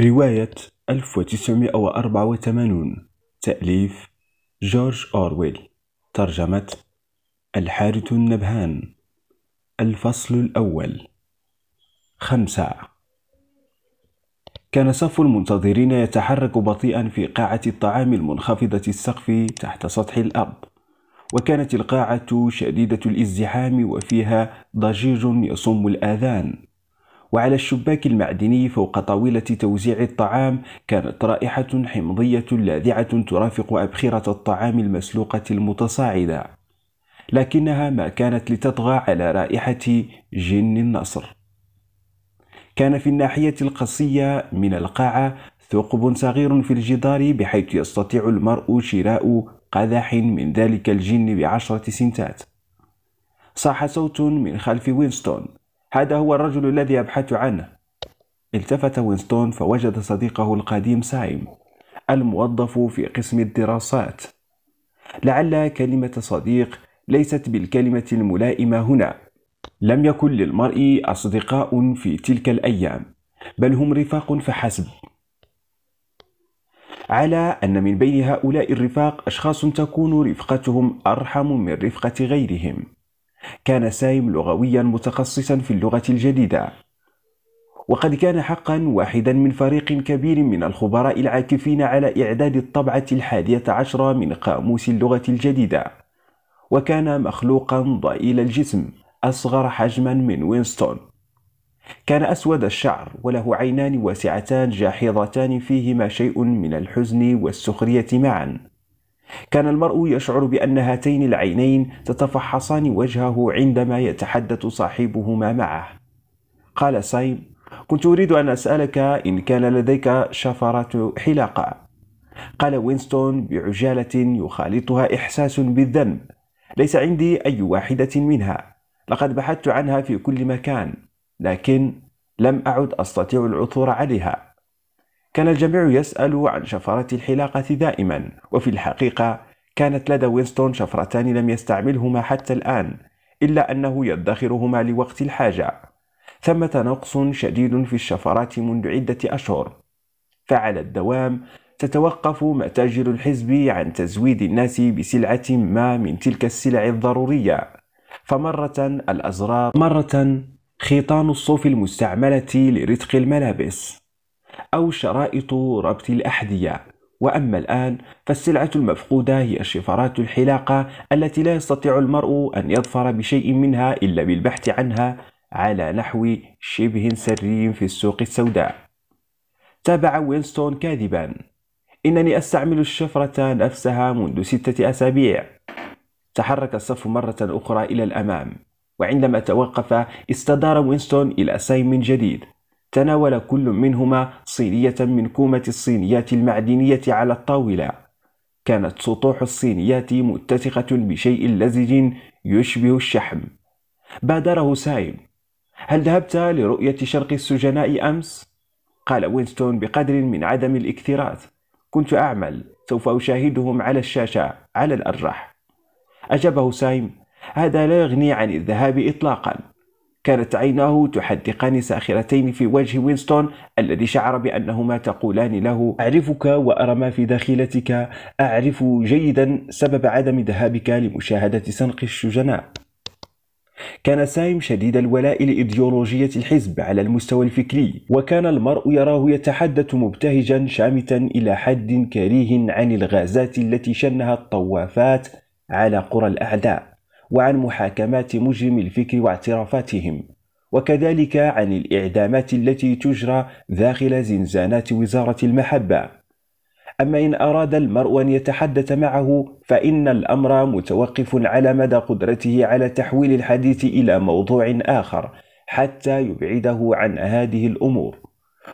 رواية 1984 تأليف جورج أورويل ترجمة الحارث النبهان الفصل الأول خمسة كان صف المنتظرين يتحرك بطيئا في قاعة الطعام المنخفضة السقف تحت سطح الأرض وكانت القاعة شديدة الازدحام وفيها ضجيج يصم الآذان وعلى الشباك المعدني فوق طاولة توزيع الطعام كانت رائحة حمضية لاذعة ترافق أبخرة الطعام المسلوقة المتصاعدة لكنها ما كانت لتطغى على رائحة جن النصر كان في الناحية القصية من القاعة ثقب صغير في الجدار بحيث يستطيع المرء شراء قدح من ذلك الجن بعشرة سنتات صاح صوت من خلف وينستون هذا هو الرجل الذي أبحث عنه التفت وينستون فوجد صديقه القديم سايم الموظف في قسم الدراسات لعل كلمة صديق ليست بالكلمة الملائمة هنا لم يكن للمرء أصدقاء في تلك الأيام بل هم رفاق فحسب على أن من بين هؤلاء الرفاق أشخاص تكون رفقتهم أرحم من رفقة غيرهم كان سايم لغويا متخصصا في اللغة الجديدة وقد كان حقا واحدا من فريق كبير من الخبراء العاكفين على إعداد الطبعة الحادية عشرة من قاموس اللغة الجديدة وكان مخلوقا ضئيل الجسم أصغر حجما من وينستون كان أسود الشعر وله عينان واسعتان جاحظتان فيهما شيء من الحزن والسخرية معا كان المرء يشعر بأن هاتين العينين تتفحصان وجهه عندما يتحدث صاحبهما معه. قال سايم: كنت أريد أن أسألك إن كان لديك شفرة حلاقة. قال وينستون بعجالة يخالطها إحساس بالذنب: ليس عندي أي واحدة منها. لقد بحثت عنها في كل مكان، لكن لم أعد أستطيع العثور عليها. كان الجميع يسأل عن شفرة الحلاقة دائما وفي الحقيقة كانت لدى وينستون شفرتان لم يستعملهما حتى الآن إلا أنه يدخرهما لوقت الحاجة ثمة نقص شديد في الشفرات منذ عدة أشهر فعلى الدوام تتوقف متاجر الحزب عن تزويد الناس بسلعة ما من تلك السلع الضرورية فمرة الأزرار مرة خيطان الصوف المستعملة لرتق الملابس أو شرائط ربط الأحذية وأما الآن فالسلعة المفقودة هي الشفرات الحلاقة التي لا يستطيع المرء أن يظفر بشيء منها إلا بالبحث عنها على نحو شبه سري في السوق السوداء تابع وينستون كاذبا إنني أستعمل الشفرة نفسها منذ ستة أسابيع تحرك الصف مرة أخرى إلى الأمام وعندما توقف استدار وينستون إلى سيم جديد تناول كل منهما صينية من كومة الصينيات المعدنية على الطاولة كانت سطوح الصينيات متسخة بشيء لزج يشبه الشحم بادره سايم هل ذهبت لرؤية شرق السجناء أمس؟ قال وينستون بقدر من عدم الاكتراث كنت أعمل سوف أشاهدهم على الشاشة على الأرجح أجابه سايم هذا لا يغني عن الذهاب إطلاقا كانت عيناه تحدقان ساخرتين في وجه وينستون الذي شعر بأنهما تقولان له أعرفك وأرى ما في داخلتك أعرف جيدا سبب عدم ذهابك لمشاهدة سنق الشجناء كان سايم شديد الولاء لإيديولوجية الحزب على المستوى الفكري وكان المرء يراه يتحدث مبتهجا شامتا إلى حد كريه عن الغازات التي شنها الطوافات على قرى الأعداء وعن محاكمات مجرم الفكر واعترافاتهم وكذلك عن الإعدامات التي تجرى داخل زنزانات وزارة المحبة أما إن أراد المرء أن يتحدث معه فإن الأمر متوقف على مدى قدرته على تحويل الحديث إلى موضوع آخر حتى يبعده عن هذه الأمور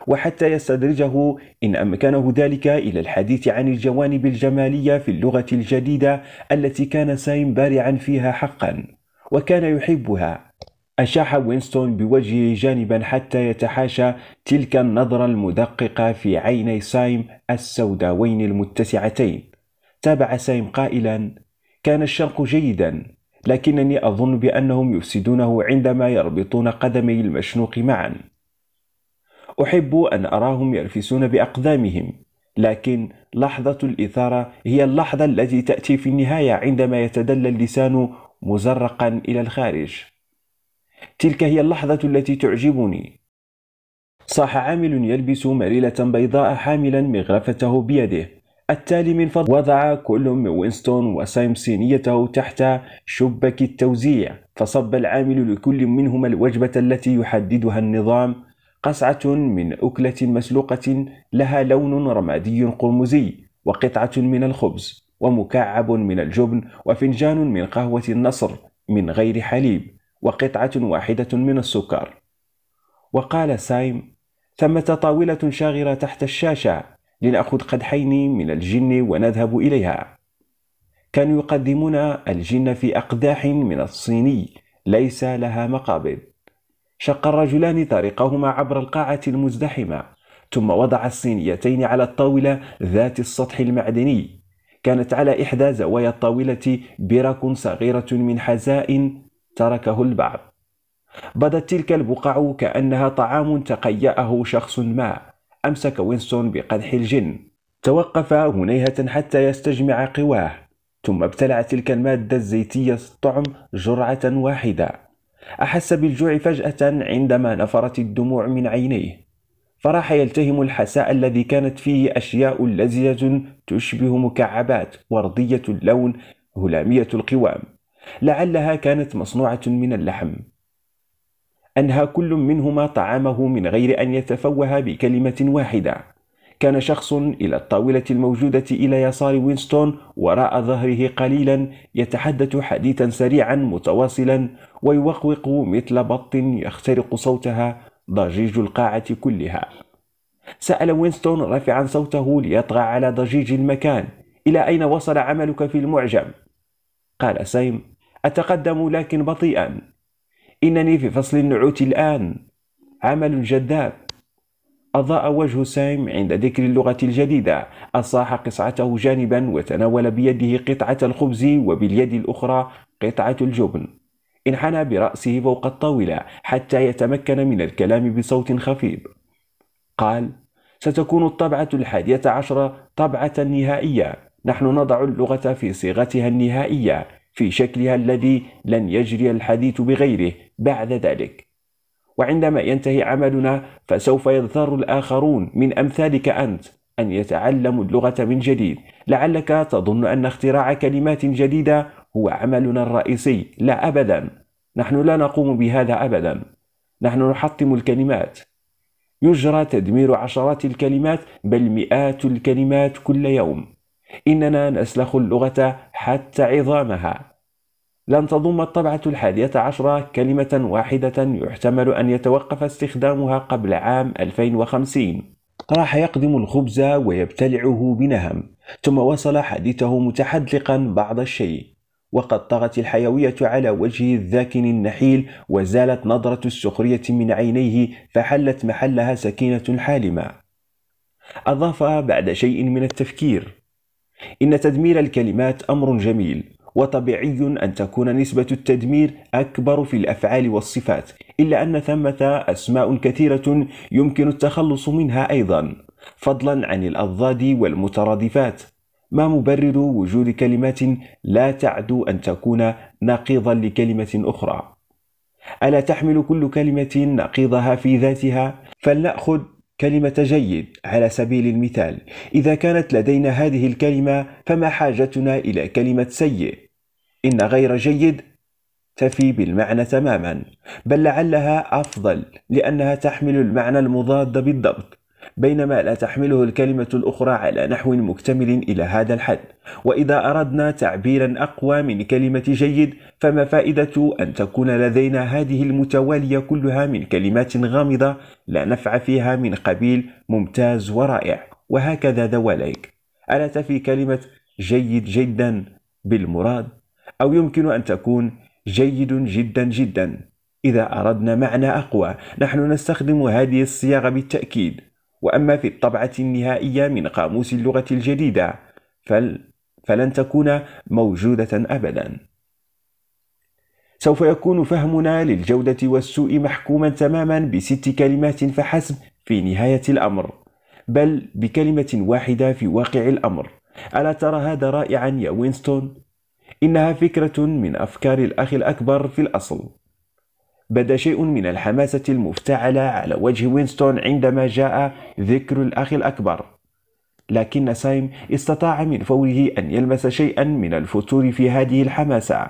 وحتى يستدرجه إن أمكنه ذلك إلى الحديث عن الجوانب الجمالية في اللغة الجديدة التي كان سايم بارعا فيها حقا وكان يحبها أشاح وينستون بوجهه جانبا حتى يتحاشى تلك النظرة المدققة في عيني سايم السوداوين المتسعتين تابع سايم قائلا كان الشرق جيدا لكنني أظن بأنهم يفسدونه عندما يربطون قدمي المشنوق معا أحب أن أراهم يرفسون بأقدامهم لكن لحظة الإثارة هي اللحظة التي تأتي في النهاية عندما يتدلى اللسان مزرقا إلى الخارج تلك هي اللحظة التي تعجبني صاح عامل يلبس مريلة بيضاء حاملا مغرفته بيده التالي من فضل وضع كل من وينستون وسايم صينيته تحت شبك التوزيع فصب العامل لكل منهما الوجبة التي يحددها النظام قصعة من أكلة مسلوقة لها لون رمادي قرمزي وقطعة من الخبز ومكعب من الجبن وفنجان من قهوة النصر من غير حليب وقطعة واحدة من السكر وقال سايم ثمة طاولة شاغرة تحت الشاشة لنأخذ قدحين من الجن ونذهب إليها كانوا يقدمون الجن في أقداح من الصيني ليس لها مقابض شق الرجلان طريقهما عبر القاعة المزدحمة ثم وضع الصينيتين على الطاولة ذات السطح المعدني كانت على إحدى زوايا الطاولة برك صغيرة من حزاء تركه البعض بدت تلك البقع كأنها طعام تقيأه شخص ما أمسك وينستون بقدح الجن توقف هنيهة حتى يستجمع قواه ثم ابتلع تلك المادة الزيتية الطعم جرعة واحدة أحس بالجوع فجأة عندما نفرت الدموع من عينيه فراح يلتهم الحساء الذي كانت فيه أشياء لزجة تشبه مكعبات وردية اللون هلامية القوام لعلها كانت مصنوعة من اللحم أنهى كل منهما طعامه من غير أن يتفوه بكلمة واحدة كان شخص إلى الطاولة الموجودة إلى يسار وينستون وراء ظهره قليلا يتحدث حديثا سريعا متواصلا ويوقوق مثل بط يخترق صوتها ضجيج القاعة كلها سأل وينستون رافعا صوته ليطغى على ضجيج المكان إلى أين وصل عملك في المعجم؟ قال سيم أتقدم لكن بطيئا إنني في فصل النعوت الآن عمل جذاب أضاء وجه سام عند ذكر اللغة الجديدة أصاح قصعته جانبا وتناول بيده قطعة الخبز وباليد الأخرى قطعة الجبن انحنى برأسه فوق الطاولة حتى يتمكن من الكلام بصوت خفيض قال ستكون الطبعة الحادية عشرة طبعة نهائية نحن نضع اللغة في صيغتها النهائية في شكلها الذي لن يجري الحديث بغيره بعد ذلك وعندما ينتهي عملنا فسوف يضطر الآخرون من أمثالك أنت أن يتعلموا اللغة من جديد لعلك تظن أن اختراع كلمات جديدة هو عملنا الرئيسي لا أبدا نحن لا نقوم بهذا أبدا نحن نحطم الكلمات يجرى تدمير عشرات الكلمات بل مئات الكلمات كل يوم إننا نسلخ اللغة حتى عظامها لن تضم الطبعة الحادية عشرة كلمة واحدة يحتمل أن يتوقف استخدامها قبل عام 2050 راح يقدم الخبز ويبتلعه بنهم ثم وصل حديثه متحدقا بعض الشيء وقد طغت الحيوية على وجهه الذاكن النحيل وزالت نظرة السخرية من عينيه فحلت محلها سكينة حالمة أضاف بعد شيء من التفكير إن تدمير الكلمات أمر جميل وطبيعي أن تكون نسبة التدمير أكبر في الأفعال والصفات إلا أن ثمة أسماء كثيرة يمكن التخلص منها أيضا فضلا عن الأضداد والمترادفات ما مبرر وجود كلمات لا تعدو أن تكون نقيضا لكلمة أخرى ألا تحمل كل كلمة نقيضها في ذاتها فلنأخذ كلمة جيد على سبيل المثال إذا كانت لدينا هذه الكلمة فما حاجتنا إلى كلمة سيء إن غير جيد تفي بالمعنى تماما بل لعلها أفضل لأنها تحمل المعنى المضاد بالضبط بينما لا تحمله الكلمة الأخرى على نحو مكتمل إلى هذا الحد وإذا أردنا تعبيرا أقوى من كلمة جيد فما فائدة أن تكون لدينا هذه المتوالية كلها من كلمات غامضة لا نفع فيها من قبيل ممتاز ورائع وهكذا دواليك ألا تفي كلمة جيد جدا بالمراد أو يمكن أن تكون جيد جدا جدا إذا أردنا معنى أقوى نحن نستخدم هذه الصياغة بالتأكيد وأما في الطبعة النهائية من قاموس اللغة الجديدة فل فلن تكون موجودة أبدا سوف يكون فهمنا للجودة والسوء محكوما تماما بست كلمات فحسب في نهاية الأمر بل بكلمة واحدة في واقع الأمر ألا ترى هذا رائعا يا وينستون؟ إنها فكرة من أفكار الأخ الأكبر في الأصل بدا شيء من الحماسة المفتعلة على وجه وينستون عندما جاء ذكر الأخ الأكبر لكن سايم استطاع من فوره أن يلمس شيئا من الفتور في هذه الحماسة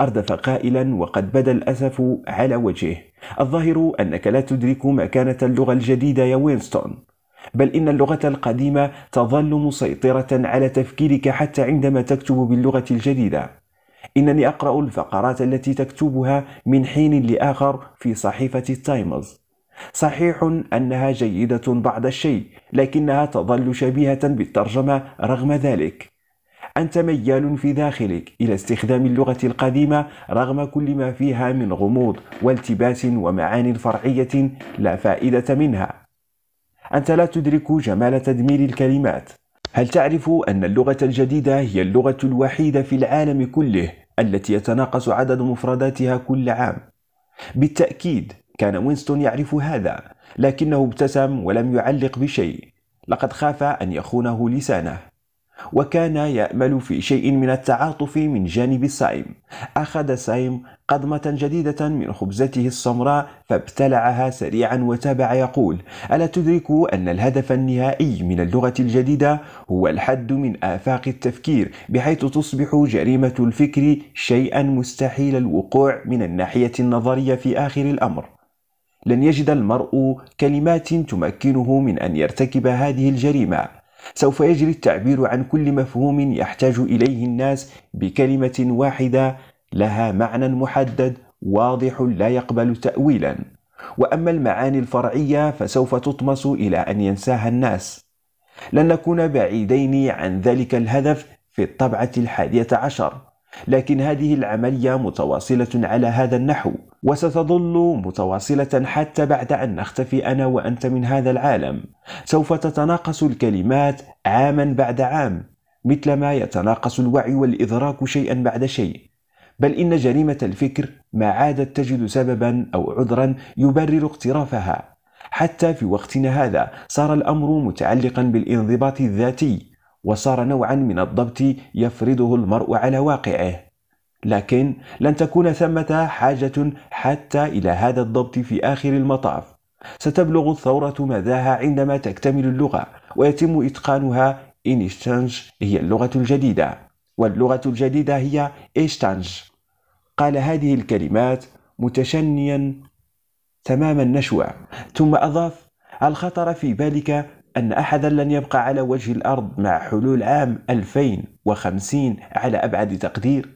أردف قائلا وقد بدا الأسف على وجهه الظاهر أنك لا تدرك مكانة اللغة الجديدة يا وينستون بل إن اللغة القديمة تظل مسيطرة على تفكيرك حتى عندما تكتب باللغة الجديدة. إنني أقرأ الفقرات التي تكتبها من حين لآخر في صحيفة التايمز. صحيح أنها جيدة بعض الشيء، لكنها تظل شبيهة بالترجمة رغم ذلك. أنت ميال في داخلك إلى استخدام اللغة القديمة رغم كل ما فيها من غموض والتباس ومعان فرعية لا فائدة منها. أنت لا تدرك جمال تدمير الكلمات هل تعرف أن اللغة الجديدة هي اللغة الوحيدة في العالم كله التي يتناقص عدد مفرداتها كل عام؟ بالتأكيد كان وينستون يعرف هذا لكنه ابتسم ولم يعلق بشيء لقد خاف أن يخونه لسانه وكان يأمل في شيء من التعاطف من جانب سايم أخذ سايم قضمة جديدة من خبزته السمراء فابتلعها سريعا وتابع يقول ألا تدرك أن الهدف النهائي من اللغة الجديدة هو الحد من آفاق التفكير بحيث تصبح جريمة الفكر شيئا مستحيل الوقوع من الناحية النظرية في آخر الأمر لن يجد المرء كلمات تمكنه من أن يرتكب هذه الجريمة سوف يجري التعبير عن كل مفهوم يحتاج اليه الناس بكلمه واحده لها معنى محدد واضح لا يقبل تأويلا وأما المعاني الفرعية فسوف تطمس إلى أن ينساها الناس لن نكون بعيدين عن ذلك الهدف في الطبعة الحادية عشر لكن هذه العملية متواصلة على هذا النحو وستظل متواصلة حتى بعد أن نختفي أنا وأنت من هذا العالم سوف تتناقص الكلمات عاما بعد عام مثلما يتناقص الوعي والإدراك شيئا بعد شيء بل إن جريمة الفكر ما عادت تجد سببا أو عذرا يبرر اقترافها حتى في وقتنا هذا صار الأمر متعلقا بالانضباط الذاتي وصار نوعا من الضبط يفرضه المرء على واقعه لكن لن تكون ثمة حاجة حتى إلى هذا الضبط في آخر المطاف ستبلغ الثورة مداها عندما تكتمل اللغة ويتم إتقانها إنشتانج هي اللغة الجديدة واللغة الجديدة هي إشتانج قال هذه الكلمات متشنيا تمام النشوة ثم أضاف هل خطر في بالك أن أحدا لن يبقى على وجه الأرض مع حلول عام 2050 على أبعد تقدير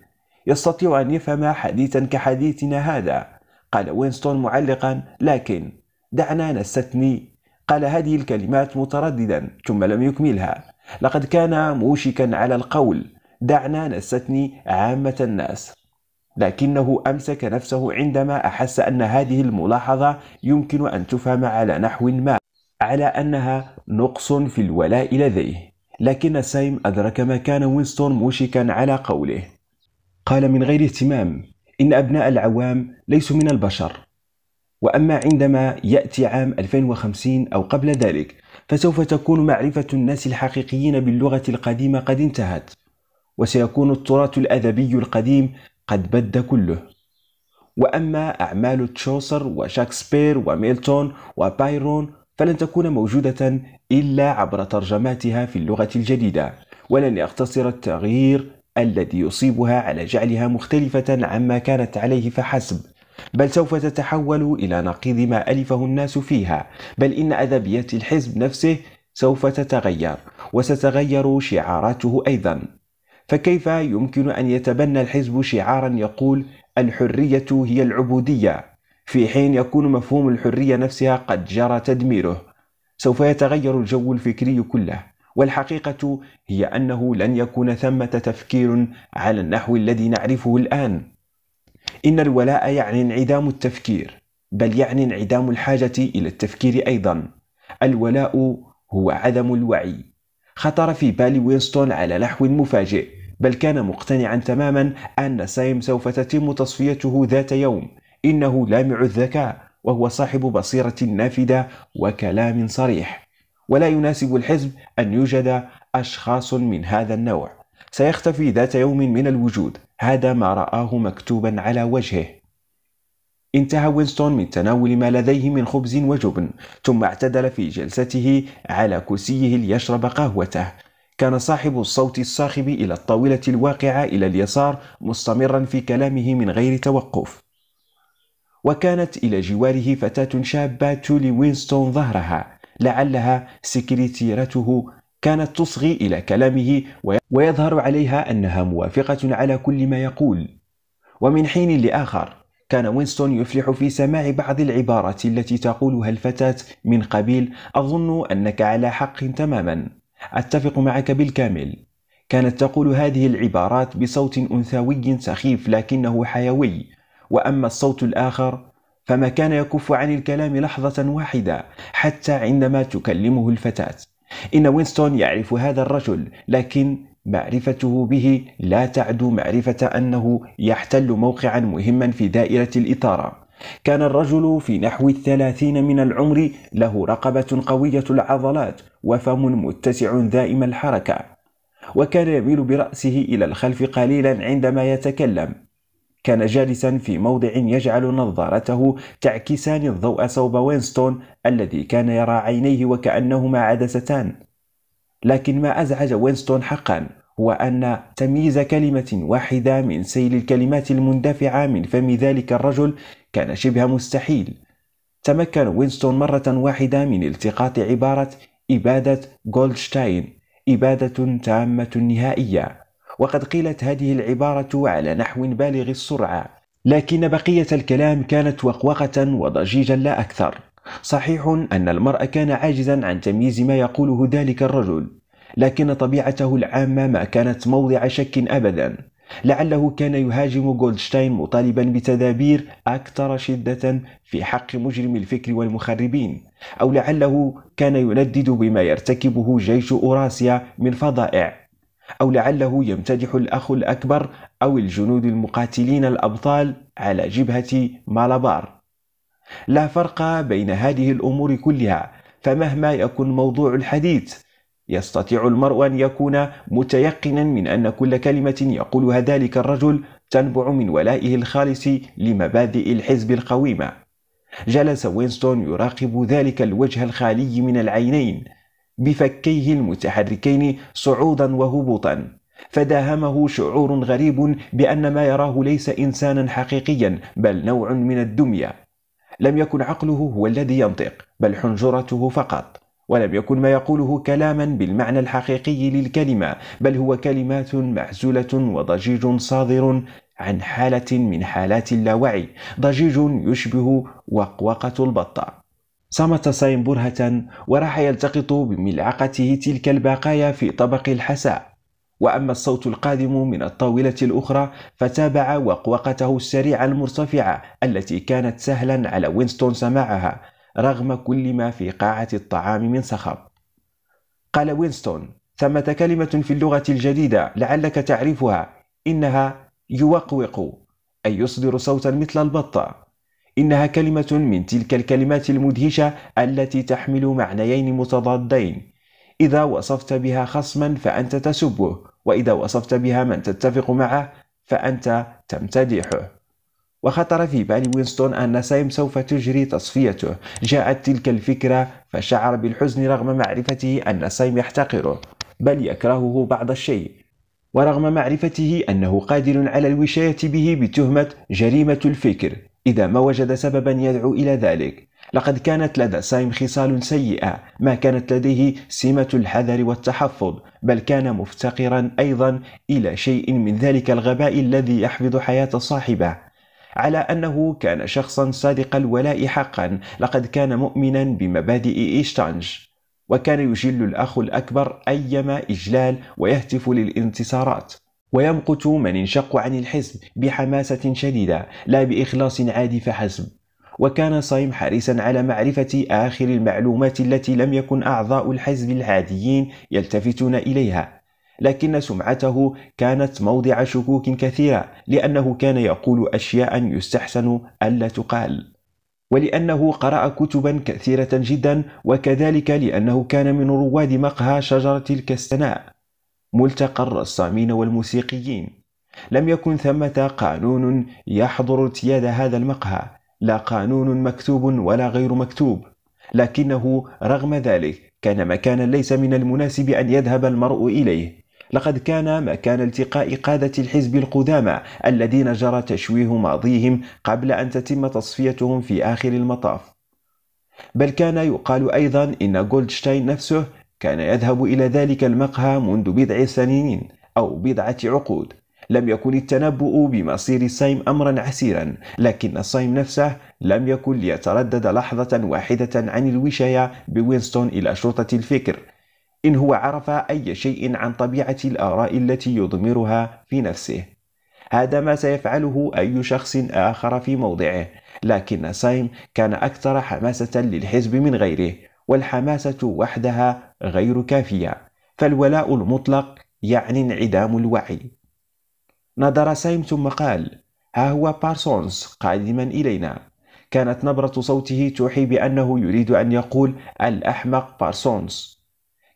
يستطيع أن يفهم حديثا كحديثنا هذا قال وينستون معلقا لكن دعنا نستثني قال هذه الكلمات مترددا ثم لم يكملها لقد كان موشكا على القول دعنا نستثني عامة الناس لكنه أمسك نفسه عندما أحس أن هذه الملاحظة يمكن أن تفهم على نحو ما على أنها نقص في الولاء لديه لكن سيم أدرك ما كان وينستون موشكا على قوله قال من غير اهتمام إن أبناء العوام ليسوا من البشر وأما عندما يأتي عام 2050 أو قبل ذلك فسوف تكون معرفة الناس الحقيقيين باللغة القديمة قد انتهت وسيكون التراث الأدبي القديم قد بد كله وأما أعمال تشوسر وشاكسبير وميلتون وبايرون فلن تكون موجودة إلا عبر ترجماتها في اللغة الجديدة ولن يقتصر التغيير الذي يصيبها على جعلها مختلفة عما كانت عليه فحسب بل سوف تتحول إلى نقيض ما ألفه الناس فيها بل إن أدبيات الحزب نفسه سوف تتغير وستتغير شعاراته أيضا فكيف يمكن أن يتبنى الحزب شعارا يقول الحرية هي العبودية في حين يكون مفهوم الحرية نفسها قد جرى تدميره سوف يتغير الجو الفكري كله والحقيقة هي أنه لن يكون ثمة تفكير على النحو الذي نعرفه الآن إن الولاء يعني انعدام التفكير بل يعني انعدام الحاجة إلى التفكير أيضا الولاء هو عدم الوعي خطر في بال وينستون على نحو مفاجئ بل كان مقتنعا تماما أن سايم سوف تتم تصفيته ذات يوم إنه لامع الذكاء وهو صاحب بصيرة نافذة وكلام صريح ولا يناسب الحزب أن يوجد أشخاص من هذا النوع سيختفي ذات يوم من الوجود هذا ما رآه مكتوبا على وجهه انتهى وينستون من تناول ما لديه من خبز وجبن ثم اعتدل في جلسته على كرسيه ليشرب قهوته كان صاحب الصوت الصاخب إلى الطاولة الواقعة إلى اليسار مستمرا في كلامه من غير توقف وكانت إلى جواره فتاة شابة تولي وينستون ظهرها لعلها سكرتيرته كانت تصغي إلى كلامه ويظهر عليها أنها موافقة على كل ما يقول ومن حين لآخر كان وينستون يفلح في سماع بعض العبارات التي تقولها الفتاة من قبيل أظن أنك على حق تماما أتفق معك بالكامل كانت تقول هذه العبارات بصوت أنثوي سخيف لكنه حيوي وأما الصوت الآخر فما كان يكف عن الكلام لحظة واحدة حتى عندما تكلمه الفتاة إن وينستون يعرف هذا الرجل لكن معرفته به لا تعدو معرفة أنه يحتل موقعا مهما في دائرة الإثارة كان الرجل في نحو الثلاثين من العمر له رقبة قوية العضلات وفم متسع دائم الحركة وكان يميل برأسه إلى الخلف قليلا عندما يتكلم كان جالسا في موضع يجعل نظارته تعكسان الضوء صوب وينستون الذي كان يرى عينيه وكأنهما عدستان لكن ما أزعج وينستون حقا هو أن تمييز كلمة واحدة من سيل الكلمات المندفعة من فم ذلك الرجل كان شبه مستحيل تمكن وينستون مرة واحدة من التقاط عبارة إبادة جولدشتاين إبادة تامة نهائية وقد قيلت هذه العبارة على نحو بالغ السرعة لكن بقية الكلام كانت وقوقة وضجيجا لا أكثر صحيح أن المرء كان عاجزا عن تمييز ما يقوله ذلك الرجل لكن طبيعته العامة ما كانت موضع شك أبدا لعله كان يهاجم جولدشتاين مطالبا بتدابير أكثر شدة في حق مجرم الفكر والمخربين أو لعله كان يندد بما يرتكبه جيش أوراسيا من فضائع أو لعله يمتدح الأخ الأكبر أو الجنود المقاتلين الأبطال على جبهة مالابار لا فرق بين هذه الأمور كلها فمهما يكن موضوع الحديث يستطيع المرء أن يكون متيقنا من أن كل كلمة يقولها ذلك الرجل تنبع من ولائه الخالص لمبادئ الحزب القويمة. جلس وينستون يراقب ذلك الوجه الخالي من العينين بفكيه المتحركين صعودا وهبوطا، فداهمه شعور غريب بأن ما يراه ليس إنسانا حقيقيا بل نوع من الدمية. لم يكن عقله هو الذي ينطق بل حنجرته فقط. ولم يكن ما يقوله كلاما بالمعنى الحقيقي للكلمة بل هو كلمات معزولة وضجيج صادر عن حالة من حالات اللاوعي ضجيج يشبه وقوقة البطة صمت سايم برهة وراح يلتقط بملعقته تلك البقايا في طبق الحساء وأما الصوت القادم من الطاولة الأخرى فتابع وقوقته السريعة المرتفعة التي كانت سهلا على وينستون سماعها رغم كل ما في قاعة الطعام من سخط قال وينستون ثمة كلمة في اللغة الجديدة لعلك تعرفها إنها يوقوق أي يصدر صوتا مثل البطة إنها كلمة من تلك الكلمات المدهشة التي تحمل معنيين متضادين إذا وصفت بها خصما فأنت تسبه وإذا وصفت بها من تتفق معه فأنت تمتدحه وخطر في بال وينستون أن سايم سوف تجري تصفيته جاءت تلك الفكرة فشعر بالحزن رغم معرفته أن سايم يحتقره بل يكرهه بعض الشيء ورغم معرفته أنه قادر على الوشاية به بتهمة جريمة الفكر إذا ما وجد سببا يدعو إلى ذلك لقد كانت لدى سايم خصال سيئة ما كانت لديه سمة الحذر والتحفظ بل كان مفتقرا أيضا إلى شيء من ذلك الغباء الذي يحفظ حياة صاحبه على أنه كان شخصا صادق الولاء حقا لقد كان مؤمنا بمبادئ إيشتانج وكان يجل الأخ الأكبر أيما إجلال ويهتف للانتصارات ويمقت من انشق عن الحزب بحماسة شديدة لا بإخلاص عادي فحسب وكان صيم حريصا على معرفة آخر المعلومات التي لم يكن أعضاء الحزب العاديين يلتفتون إليها لكن سمعته كانت موضع شكوك كثيرة لأنه كان يقول أشياء يستحسن ألا تقال ولأنه قرأ كتبا كثيرة جدا وكذلك لأنه كان من رواد مقهى شجرة الكستناء ملتقى الرسامين والموسيقيين لم يكن ثمة قانون يحضر ارتياد هذا المقهى لا قانون مكتوب ولا غير مكتوب لكنه رغم ذلك كان مكانا ليس من المناسب أن يذهب المرء إليه لقد كان مكان التقاء قادة الحزب القدامى الذين جرى تشويه ماضيهم قبل أن تتم تصفيتهم في آخر المطاف بل كان يقال أيضا إن جولدشتاين نفسه كان يذهب إلى ذلك المقهى منذ بضع سنين أو بضعة عقود لم يكن التنبؤ بمصير سايم أمرا عسيرا لكن سايم نفسه لم يكن ليتردد لحظة واحدة عن الوشاية بوينستون إلى شرطة الفكر إن هو عرف أي شيء عن طبيعة الآراء التي يضمرها في نفسه هذا ما سيفعله أي شخص آخر في موضعه لكن سايم كان أكثر حماسة للحزب من غيره والحماسة وحدها غير كافية فالولاء المطلق يعني انعدام الوعي نظر سايم ثم قال ها هو بارسونز قادما إلينا كانت نبرة صوته توحي بأنه يريد أن يقول الأحمق بارسونز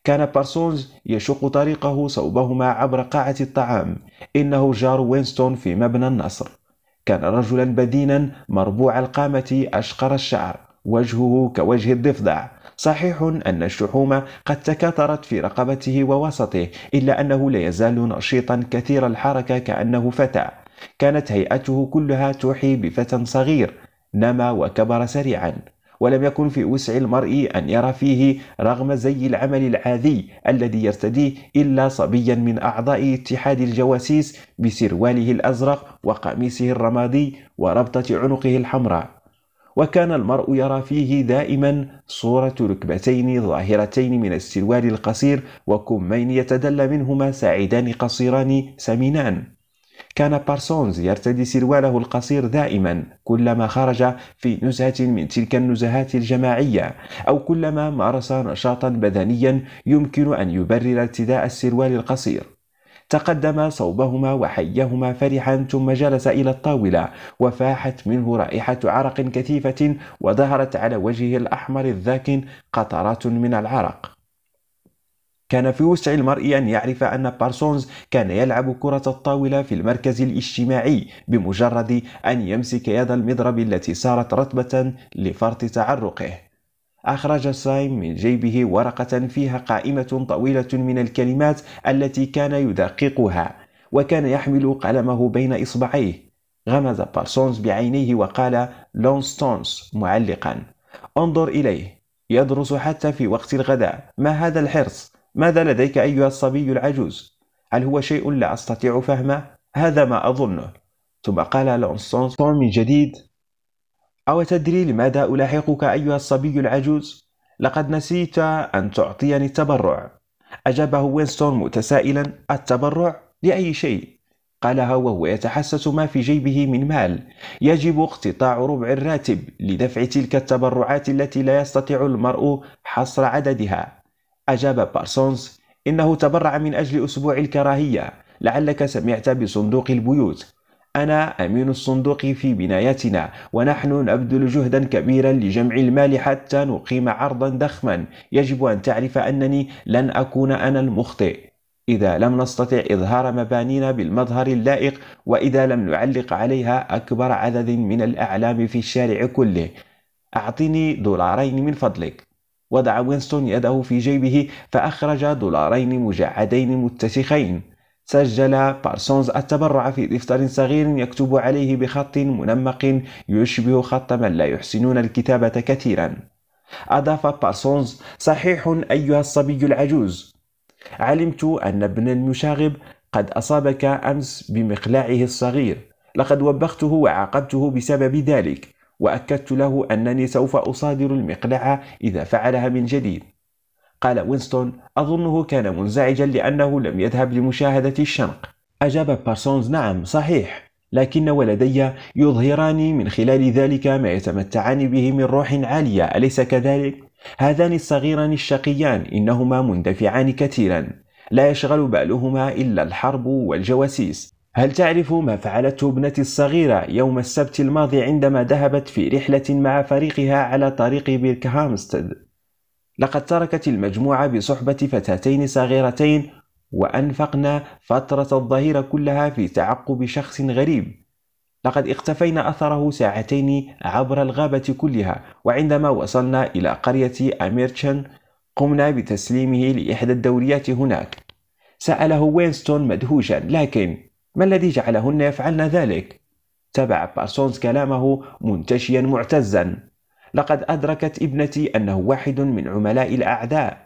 كان بارسونز يشق طريقه صوبهما عبر قاعة الطعام إنه جار وينستون في مبنى النصر كان رجلا بدينا مربوع القامة أشقر الشعر وجهه كوجه الضفدع صحيح أن الشحوم قد تكاثرت في رقبته ووسطه إلا أنه لا يزال نشيطا كثير الحركة كأنه فتى كانت هيئته كلها توحي بفتى صغير نما وكبر سريعا ولم يكن في وسع المرء أن يرى فيه رغم زي العمل العادي الذي يرتديه إلا صبيا من أعضاء اتحاد الجواسيس بسرواله الأزرق وقميصه الرمادي وربطة عنقه الحمراء وكان المرء يرى فيه دائما صورة ركبتين ظاهرتين من السروال القصير وكمين يتدلى منهما ساعدان قصيران سمينان كان بارسونز يرتدي سرواله القصير دائما كلما خرج في نزهة من تلك النزهات الجماعية أو كلما مارس نشاطا بدنيا يمكن أن يبرر ارتداء السروال القصير تقدم صوبهما وحيهما فرحا ثم جلس إلى الطاولة وفاحت منه رائحة عرق كثيفة وظهرت على وجهه الأحمر الذاكن قطرات من العرق كان في وسع المرء أن يعرف أن بارسونز كان يلعب كرة الطاولة في المركز الاجتماعي بمجرد أن يمسك يد المضرب التي صارت رتبة لفرط تعرقه أخرج سايم من جيبه ورقة فيها قائمة طويلة من الكلمات التي كان يدققها وكان يحمل قلمه بين إصبعيه غمز بارسونز بعينيه وقال لون ستونز معلقا انظر إليه يدرس حتى في وقت الغداء ما هذا الحرص ماذا لديك أيها الصبي العجوز؟ هل هو شيء لا أستطيع فهمه؟ هذا ما أظنه ثم قال لونسونس من جديد أو تدري لماذا ألاحقك أيها الصبي العجوز؟ لقد نسيت أن تعطيني التبرع أجابه وينستون متسائلا التبرع لأي شيء قالها وهو يتحسس ما في جيبه من مال يجب اقتطاع ربع الراتب لدفع تلك التبرعات التي لا يستطيع المرء حصر عددها أجاب بارسونز إنه تبرع من أجل أسبوع الكراهية لعلك سمعت بصندوق البيوت أنا أمين الصندوق في بنايتنا ونحن نبذل جهدا كبيرا لجمع المال حتى نقيم عرضا ضخما يجب أن تعرف أنني لن أكون أنا المخطئ إذا لم نستطع إظهار مبانينا بالمظهر اللائق وإذا لم نعلق عليها أكبر عدد من الأعلام في الشارع كله أعطني دولارين من فضلك وضع وينستون يده في جيبه فأخرج دولارين مجعدين متسخين سجل بارسونز التبرع في دفتر صغير يكتب عليه بخط منمق يشبه خط من لا يحسنون الكتابة كثيرا أضاف بارسونز صحيح أيها الصبي العجوز علمت أن ابن المشاغب قد أصابك أمس بمقلاعه الصغير لقد وبخته وعاقبته بسبب ذلك وأكدت له أنني سوف أصادر المقلعة إذا فعلها من جديد قال وينستون أظنه كان منزعجا لأنه لم يذهب لمشاهدة الشنق أجاب بارسونز نعم صحيح لكن ولدي يظهران من خلال ذلك ما يتمتعان به من روح عالية أليس كذلك؟ هذان الصغيران الشقيان إنهما مندفعان كثيرا لا يشغل بالهما إلا الحرب والجواسيس هل تعرف ما فعلته ابنتي الصغيرة يوم السبت الماضي عندما ذهبت في رحلة مع فريقها على طريق بيركهامستد؟ لقد تركت المجموعة بصحبة فتاتين صغيرتين وأنفقنا فترة الظهيرة كلها في تعقب شخص غريب لقد اختفينا أثره ساعتين عبر الغابة كلها وعندما وصلنا إلى قرية أميرتشن قمنا بتسليمه لإحدى الدوريات هناك سأله وينستون مدهوشا لكن ما الذي جعلهن يفعلن ذلك؟ تبع بارسونز كلامه منتشيا معتزا لقد أدركت ابنتي أنه واحد من عملاء الأعداء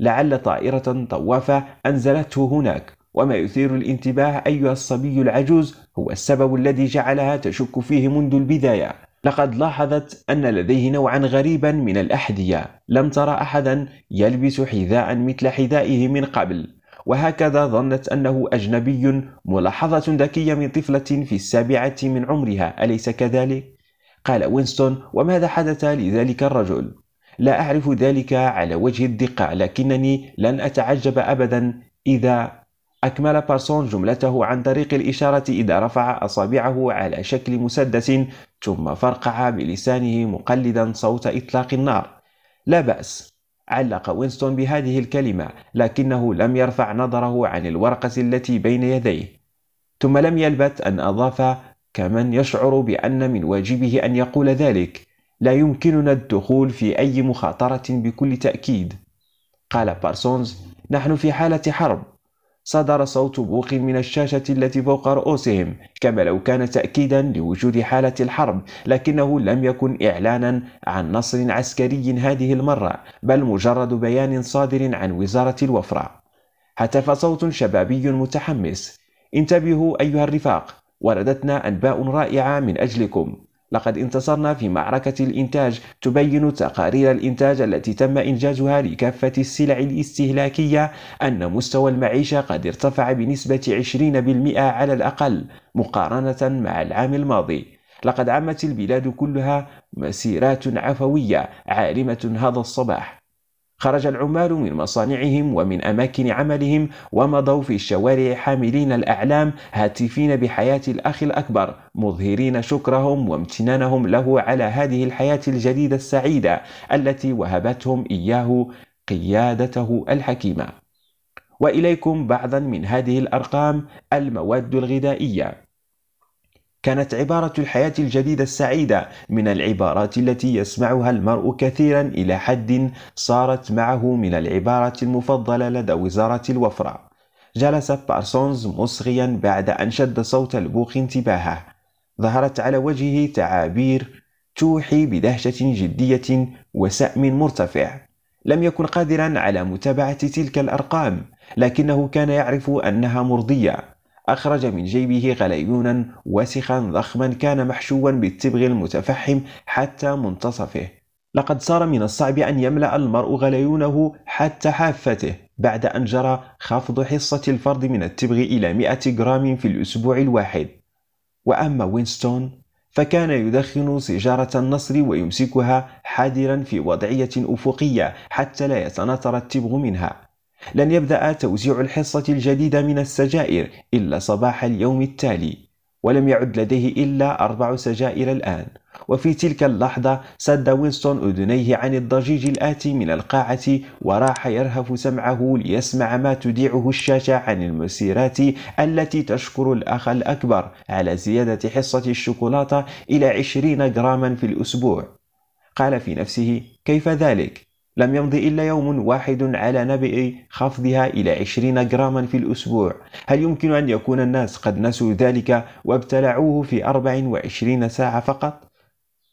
لعل طائرة طوافة أنزلته هناك وما يثير الانتباه أيها الصبي العجوز هو السبب الذي جعلها تشك فيه منذ البداية لقد لاحظت أن لديه نوعا غريبا من الأحذية لم ترى أحدا يلبس حذاء مثل حذائه من قبل وهكذا ظنت أنه أجنبي ملاحظة ذكية من طفلة في السابعة من عمرها أليس كذلك؟ قال وينستون وماذا حدث لذلك الرجل؟ لا أعرف ذلك على وجه الدقة لكنني لن أتعجب أبدا إذا أكمل بارسون جملته عن طريق الإشارة إذا رفع أصابعه على شكل مسدس ثم فرقع بلسانه مقلدا صوت إطلاق النار لا بأس علق وينستون بهذه الكلمة لكنه لم يرفع نظره عن الورقة التي بين يديه ثم لم يلبث أن أضاف كمن يشعر بأن من واجبه أن يقول ذلك لا يمكننا الدخول في أي مخاطرة بكل تأكيد قال بارسونز نحن في حالة حرب صدر صوت بوق من الشاشة التي فوق رؤوسهم كما لو كان تأكيدا لوجود حالة الحرب لكنه لم يكن إعلانا عن نصر عسكري هذه المرة بل مجرد بيان صادر عن وزارة الوفرة هتف صوت شبابي متحمس انتبهوا أيها الرفاق وردتنا أنباء رائعة من أجلكم لقد انتصرنا في معركة الإنتاج تبين تقارير الإنتاج التي تم إنجازها لكافة السلع الاستهلاكية أن مستوى المعيشة قد ارتفع بنسبة 20% على الأقل مقارنة مع العام الماضي لقد عمت البلاد كلها مسيرات عفوية عارمة هذا الصباح خرج العمال من مصانعهم ومن أماكن عملهم ومضوا في الشوارع حاملين الأعلام هاتفين بحياة الأخ الأكبر مظهرين شكرهم وامتنانهم له على هذه الحياة الجديدة السعيدة التي وهبتهم إياه قيادته الحكيمة وإليكم بعضا من هذه الأرقام المواد الغذائية كانت عبارة الحياة الجديدة السعيدة من العبارات التي يسمعها المرء كثيرا إلى حد صارت معه من العبارة المفضلة لدى وزارة الوفرة. جلس بارسونز مصغيا بعد أن شد صوت البوق انتباهه. ظهرت على وجهه تعابير توحي بدهشة جدية وسأم مرتفع. لم يكن قادرا على متابعة تلك الأرقام، لكنه كان يعرف أنها مرضية. أخرج من جيبه غليونا وسخا ضخما كان محشوا بالتبغ المتفحم حتى منتصفه لقد صار من الصعب أن يملأ المرء غليونه حتى حافته بعد أن جرى خفض حصة الفرد من التبغ إلى 100 جرام في الأسبوع الواحد وأما وينستون فكان يدخن سيجارة النصر ويمسكها حذرا في وضعية أفقية حتى لا يتناثر التبغ منها لن يبدأ توزيع الحصة الجديدة من السجائر إلا صباح اليوم التالي ولم يعد لديه إلا أربع سجائر الآن وفي تلك اللحظة سد وينستون أذنيه عن الضجيج الآتي من القاعة وراح يرهف سمعه ليسمع ما تذيعه الشاشة عن المسيرات التي تشكر الأخ الأكبر على زيادة حصة الشوكولاتة إلى 20 جراما في الأسبوع قال في نفسه كيف ذلك؟ لم يمض إلا يوم واحد على نبئ خفضها إلى 20 جراما في الأسبوع هل يمكن أن يكون الناس قد نسوا ذلك وابتلعوه في 24 ساعة فقط؟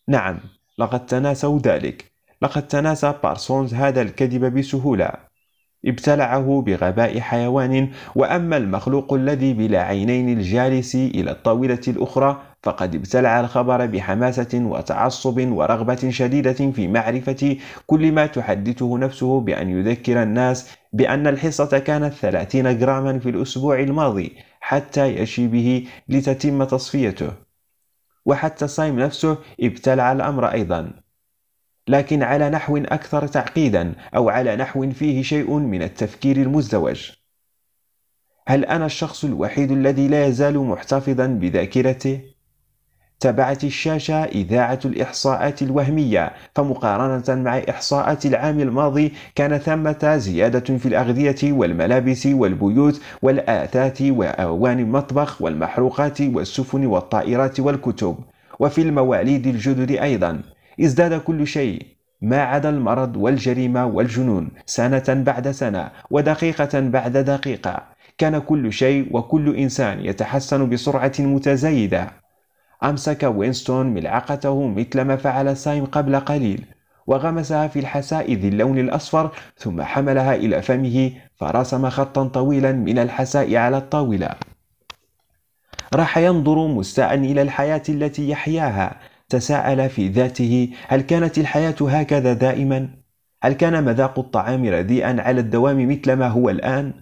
نعم لقد تناسوا ذلك لقد تناسى بارسونز هذا الكذب بسهولة ابتلعه بغباء حيوان وأما المخلوق الذي بلا عينين الجالس إلى الطاولة الأخرى فقد ابتلع الخبر بحماسة وتعصب ورغبة شديدة في معرفة كل ما تحدثه نفسه بأن يذكر الناس بأن الحصة كانت 30 جراما في الأسبوع الماضي حتى يشي به لتتم تصفيته وحتى سايم نفسه ابتلع الأمر أيضا لكن على نحو أكثر تعقيدا أو على نحو فيه شيء من التفكير المزدوج هل أنا الشخص الوحيد الذي لا يزال محتفظا بذاكرته؟ تبعت الشاشة إذاعة الإحصاءات الوهمية فمقارنة مع إحصاءات العام الماضي كان ثمة زيادة في الأغذية والملابس والبيوت والآثاث وأوان المطبخ والمحروقات والسفن والطائرات والكتب وفي المواليد الجدد أيضا ازداد كل شيء ما عدا المرض والجريمة والجنون سنة بعد سنة ودقيقة بعد دقيقة كان كل شيء وكل إنسان يتحسن بسرعة متزايدة أمسك وينستون ملعقته مثلما فعل سايم قبل قليل وغمسها في الحساء ذي اللون الأصفر ثم حملها إلى فمه فرسم خطا طويلا من الحساء على الطاولة راح ينظر مستاء إلى الحياة التي يحياها تساءل في ذاته هل كانت الحياة هكذا دائما؟ هل كان مذاق الطعام رديئا على الدوام مثل ما هو الآن؟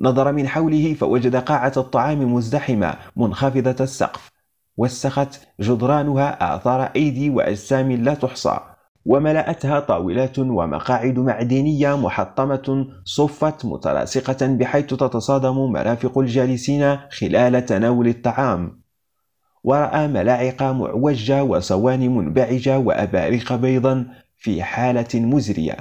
نظر من حوله فوجد قاعة الطعام مزدحمة منخفضة السقف وسخت جدرانها آثار أيدي وأجسام لا تحصى وملأتها طاولات ومقاعد معدنية محطمة صفت متلاصقة بحيث تتصادم مرافق الجالسين خلال تناول الطعام ورأى ملاعق معوجة وصواني منبعجة وأباريق بيضا في حالة مزرية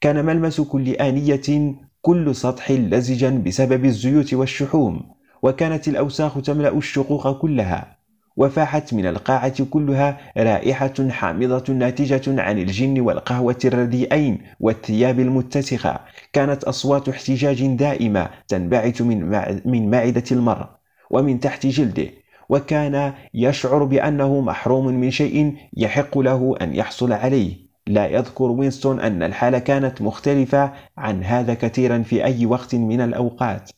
كان ملمس كل آنية كل سطح لزجا بسبب الزيوت والشحوم وكانت الأوساخ تملأ الشقوق كلها وفاحت من القاعة كلها رائحة حامضة ناتجة عن الجن والقهوة الرديئين والثياب المتسخة كانت أصوات احتجاج دائمة تنبعث من, من معدة المرء ومن تحت جلده وكان يشعر بأنه محروم من شيء يحق له أن يحصل عليه لا يذكر وينستون أن الحالة كانت مختلفة عن هذا كثيرا في أي وقت من الأوقات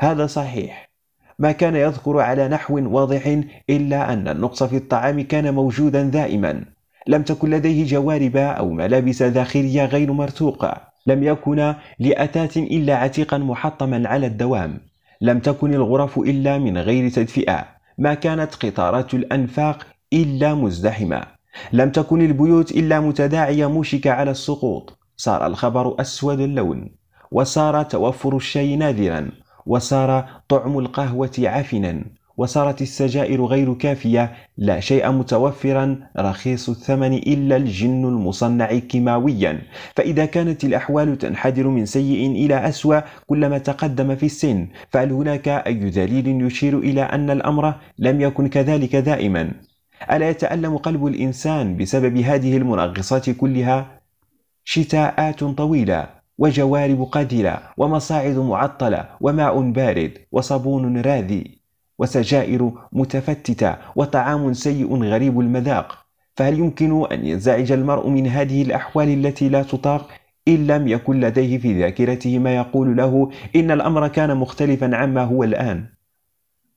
هذا صحيح ما كان يذكر على نحو واضح إلا أن النقص في الطعام كان موجودا دائما لم تكن لديه جوارب أو ملابس داخلية غير مرتوقة لم يكن لأتات إلا عتيقا محطما على الدوام لم تكن الغرف إلا من غير تدفئة ما كانت قطارات الأنفاق إلا مزدحمة لم تكن البيوت إلا متداعية موشكة على السقوط صار الخبر أسود اللون وصار توفر الشاي نادرا وصار طعم القهوة عفنا وصارت السجائر غير كافية لا شيء متوفرا رخيص الثمن إلا الجن المصنع كيماويا فإذا كانت الأحوال تنحدر من سيء إلى أسوأ كلما تقدم في السن فهل هناك أي دليل يشير إلى أن الأمر لم يكن كذلك دائما ألا يتألم قلب الإنسان بسبب هذه المنغصات كلها شتاءات طويلة وجوارب قادرة ومصاعد معطلة وماء بارد وصابون راذي وسجائر متفتتة وطعام سيء غريب المذاق فهل يمكن أن ينزعج المرء من هذه الأحوال التي لا تطاق إن لم يكن لديه في ذاكرته ما يقول له إن الأمر كان مختلفا عما هو الآن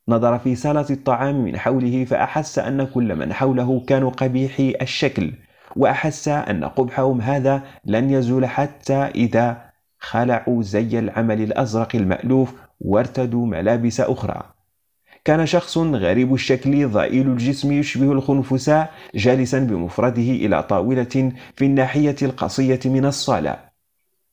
نظر في سالة الطعام من حوله فأحس أن كل من حوله كانوا قبيحي الشكل وأحس أن قبحهم هذا لن يزول حتى إذا خلعوا زي العمل الأزرق المألوف وارتدوا ملابس أخرى كان شخص غريب الشكل ضئيل الجسم يشبه الخنفساء جالسا بمفرده إلى طاولة في الناحية القصية من الصالة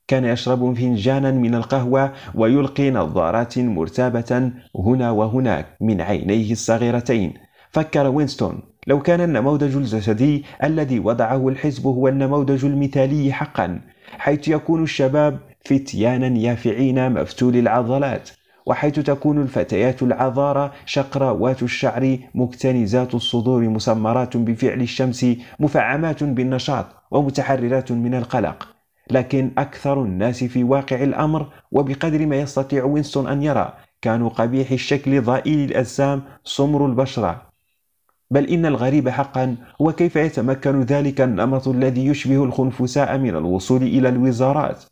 كان يشرب فنجانا من القهوة ويلقي نظارات مرتابة هنا وهناك من عينيه الصغيرتين فكر وينستون لو كان النموذج الجسدي الذي وضعه الحزب هو النموذج المثالي حقا حيث يكون الشباب فتيانا يافعين مفتول العضلات وحيث تكون الفتيات العذارى شقراوات الشعر مكتنزات الصدور مسمرات بفعل الشمس مفعمات بالنشاط ومتحررات من القلق لكن أكثر الناس في واقع الأمر وبقدر ما يستطيع وينستون أن يرى كانوا قبيح الشكل ضئيل الأجسام سمر البشرة بل إن الغريب حقا هو كيف يتمكن ذلك النمط الذي يشبه الخنفساء من الوصول إلى الوزارات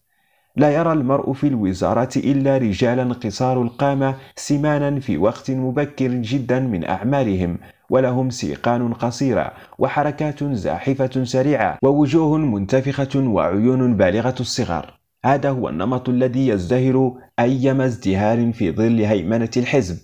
لا يرى المرء في الوزارة إلا رجالا قصار القامة سمانا في وقت مبكر جدا من أعمالهم ولهم سيقان قصيرة وحركات زاحفة سريعة ووجوه منتفخة وعيون بالغة الصغر هذا هو النمط الذي يزدهر أيما ازدهار في ظل هيمنة الحزب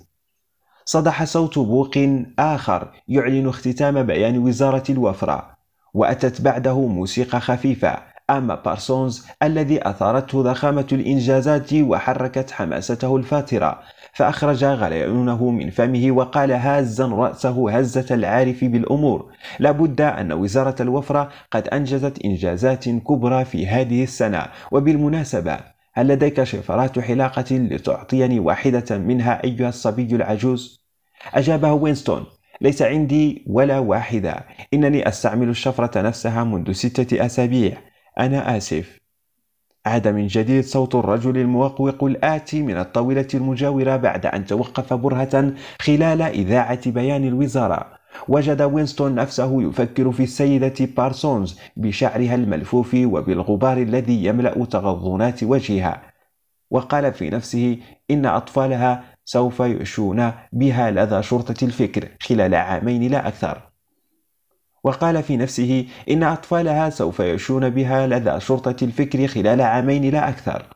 صدح صوت بوق آخر يعلن اختتام بيان وزارة الوفرة وأتت بعده موسيقى خفيفة أما بارسونز الذي أثارته ضخامة الإنجازات وحركت حماسته الفاترة فأخرج غليانه من فمه وقال هازا رأسه هزة العارف بالأمور لابد أن وزارة الوفرة قد أنجزت إنجازات كبرى في هذه السنة وبالمناسبة هل لديك شفرات حلاقة لتعطيني واحدة منها أيها الصبي العجوز؟ أجابه وينستون ليس عندي ولا واحدة إنني أستعمل الشفرة نفسها منذ ستة أسابيع أنا آسف عاد من جديد صوت الرجل الموقوق الآتي من الطاولة المجاورة بعد أن توقف برهة خلال إذاعة بيان الوزارة وجد وينستون نفسه يفكر في السيدة بارسونز بشعرها الملفوف وبالغبار الذي يملأ تغضنات وجهها وقال في نفسه إن أطفالها سوف يشون بها لدى شرطة الفكر خلال عامين لا أكثر وقال في نفسه إن أطفالها سوف يشون بها لدى شرطة الفكر خلال عامين لا أكثر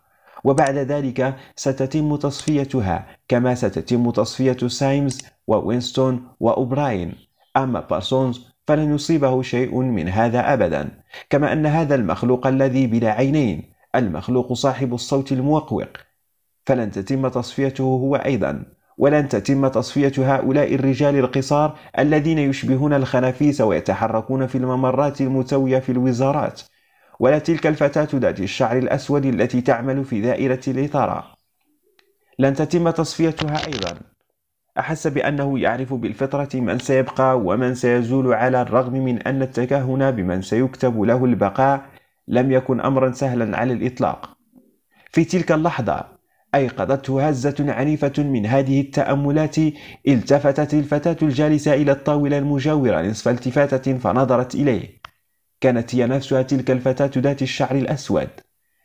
وبعد ذلك ستتم تصفيتها كما ستتم تصفية سايمز ووينستون وأوبراين أما بارسونز فلن يصيبه شيء من هذا أبدا كما أن هذا المخلوق الذي بلا عينين المخلوق صاحب الصوت الموقوق فلن تتم تصفيته هو أيضا ولن تتم تصفية هؤلاء الرجال القصار الذين يشبهون الخنافيس ويتحركون في الممرات المتوية في الوزارات ولا تلك الفتاة ذات الشعر الأسود التي تعمل في دائرة الإثارة لن تتم تصفيتها أيضا أحس بأنه يعرف بالفطرة من سيبقى ومن سيزول على الرغم من أن التكهن بمن سيكتب له البقاء لم يكن أمرا سهلا على الإطلاق في تلك اللحظة أيقظته هزة عنيفة من هذه التأملات التفتت الفتاة الجالسة إلى الطاولة المجاورة نصف التفاتة فنظرت إليه كانت هي نفسها تلك الفتاة ذات الشعر الأسود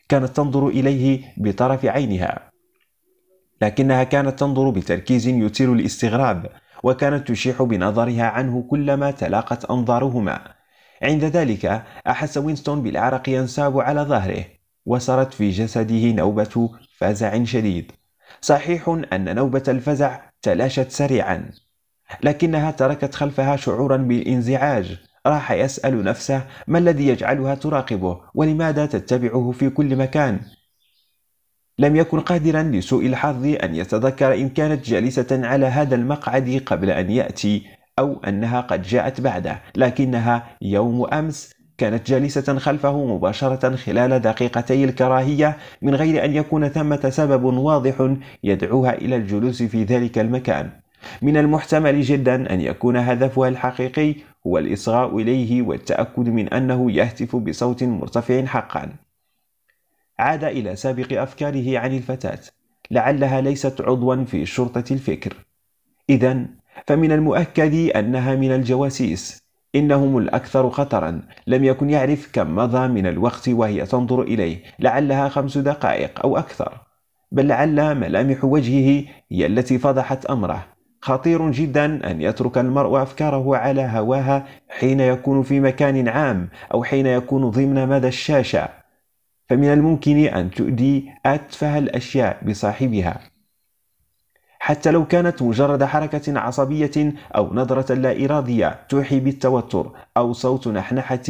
كانت تنظر إليه بطرف عينها لكنها كانت تنظر بتركيز يثير الاستغراب وكانت تشيح بنظرها عنه كلما تلاقت أنظارهما عند ذلك أحس وينستون بالعرق ينساب على ظهره وسرت في جسده نوبة فزع شديد صحيح أن نوبة الفزع تلاشت سريعا لكنها تركت خلفها شعورا بالانزعاج راح يسأل نفسه ما الذي يجعلها تراقبه ولماذا تتبعه في كل مكان لم يكن قادرا لسوء الحظ أن يتذكر إن كانت جالسة على هذا المقعد قبل أن يأتي أو أنها قد جاءت بعده لكنها يوم أمس كانت جالسة خلفه مباشرة خلال دقيقتي الكراهية من غير أن يكون ثمة سبب واضح يدعوها إلى الجلوس في ذلك المكان من المحتمل جدا أن يكون هدفها الحقيقي هو الإصغاء إليه والتأكد من أنه يهتف بصوت مرتفع حقا عاد إلى سابق أفكاره عن الفتاة لعلها ليست عضوا في شرطة الفكر إذا فمن المؤكد أنها من الجواسيس إنهم الأكثر خطرا لم يكن يعرف كم مضى من الوقت وهي تنظر إليه لعلها خمس دقائق أو أكثر بل لعل ملامح وجهه هي التي فضحت أمره خطير جدا أن يترك المرء أفكاره على هواها حين يكون في مكان عام أو حين يكون ضمن مدى الشاشة فمن الممكن أن تؤدي أتفه الأشياء بصاحبها حتى لو كانت مجرد حركة عصبية أو نظرة لا إرادية توحي بالتوتر أو صوت نحنحة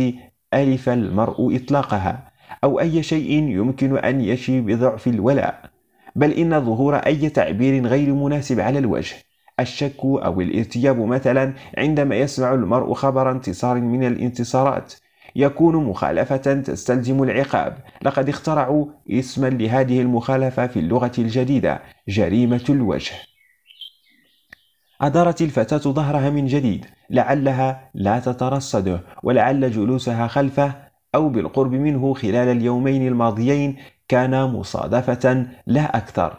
ألف المرء إطلاقها أو أي شيء يمكن أن يشي بضعف الولاء بل إن ظهور أي تعبير غير مناسب على الوجه الشك أو الارتياب مثلا عندما يسمع المرء خبر انتصار من الانتصارات يكون مخالفة تستلزم العقاب لقد اخترعوا اسما لهذه المخالفة في اللغة الجديدة جريمة الوجه أدارت الفتاة ظهرها من جديد لعلها لا تترصده ولعل جلوسها خلفه أو بالقرب منه خلال اليومين الماضيين كان مصادفة لا أكثر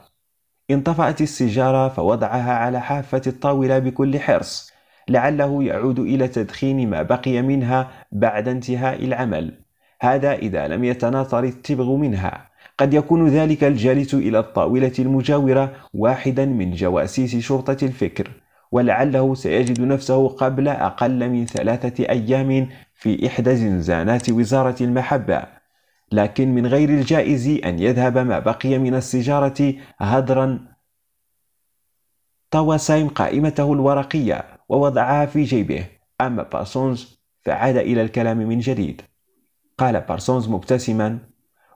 انطفأت السيجارة فوضعها على حافة الطاولة بكل حرص لعله يعود إلى تدخين ما بقي منها بعد انتهاء العمل هذا إذا لم يتناثر التبغ منها قد يكون ذلك الجالس إلى الطاولة المجاورة واحدا من جواسيس شرطة الفكر ولعله سيجد نفسه قبل أقل من ثلاثة أيام في إحدى زنزانات وزارة المحبة لكن من غير الجائز أن يذهب ما بقي من السجارة هدرا طوى سايم قائمته الورقية ووضعها في جيبه أما بارسونز فعاد إلى الكلام من جديد قال بارسونز مبتسما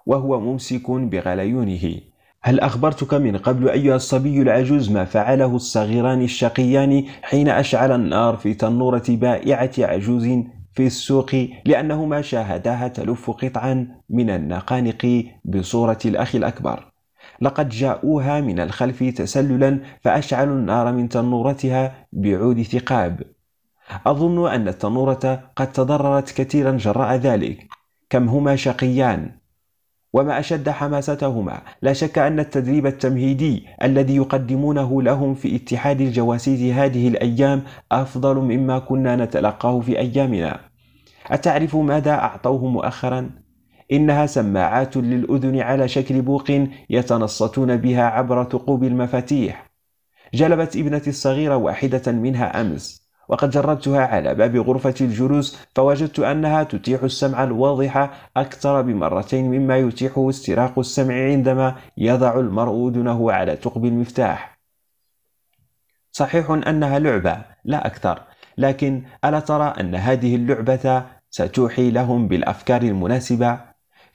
وهو ممسك بغليونه هل أخبرتك من قبل أيها الصبي العجوز ما فعله الصغيران الشقيان حين أشعل النار في تنورة بائعة عجوز في السوق لأنهما شاهداها تلف قطعا من النقانق بصورة الأخ الأكبر لقد جاءوها من الخلف تسللا فأشعلوا النار من تنورتها بعود ثقاب أظن أن التنورة قد تضررت كثيرا جراء ذلك كم هما شقيان وما أشد حماستهما لا شك أن التدريب التمهيدي الذي يقدمونه لهم في اتحاد الجواسيس هذه الأيام أفضل مما كنا نتلقاه في أيامنا أتعرف ماذا أعطوه مؤخرا؟ إنها سماعات للأذن على شكل بوق يتنصتون بها عبر ثقوب المفاتيح جلبت ابنتي الصغيرة واحدة منها أمس وقد جربتها على باب غرفة الجلوس فوجدت أنها تتيح السمع الواضح أكثر بمرتين مما يتيحه استراق السمع عندما يضع المرء أذنه على ثقب المفتاح صحيح أنها لعبة لا أكثر لكن ألا ترى أن هذه اللعبة ستوحي لهم بالأفكار المناسبة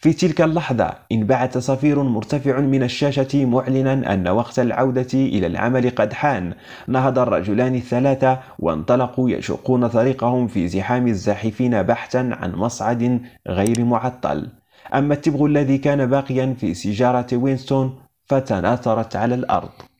في تلك اللحظة انبعث صفير مرتفع من الشاشة معلنا أن وقت العودة إلى العمل قد حان نهض الرجلان الثلاثة وانطلقوا يشقون طريقهم في زحام الزاحفين بحثا عن مصعد غير معطل أما التبغ الذي كان باقيا في سيجارة وينستون فتناثرت على الأرض